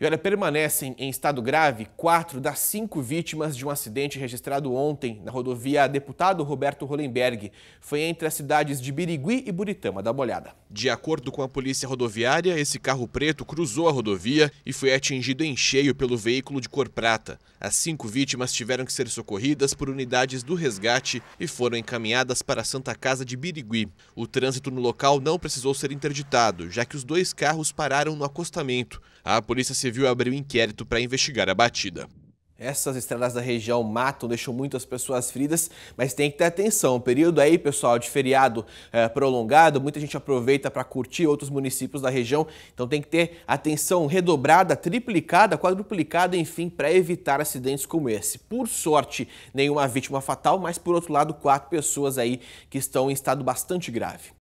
E olha, permanecem em estado grave quatro das cinco vítimas de um acidente registrado ontem na rodovia Deputado Roberto Hollenberg. Foi entre as cidades de Birigui e Buritama. Dá uma olhada. De acordo com a polícia rodoviária, esse carro preto cruzou a rodovia e foi atingido em cheio pelo veículo de cor prata. As cinco vítimas tiveram que ser socorridas por unidades do resgate e foram encaminhadas para a Santa Casa de Birigui. O trânsito no local não precisou ser interditado, já que os dois carros pararam no acostamento. A polícia se Civil abriu inquérito para investigar a batida. Essas estradas da região matam, deixam muitas pessoas feridas, mas tem que ter atenção. O período aí, pessoal, de feriado é, prolongado, muita gente aproveita para curtir outros municípios da região, então tem que ter atenção redobrada, triplicada, quadruplicada, enfim, para evitar acidentes como esse. Por sorte, nenhuma vítima fatal, mas por outro lado, quatro pessoas aí que estão em estado bastante grave.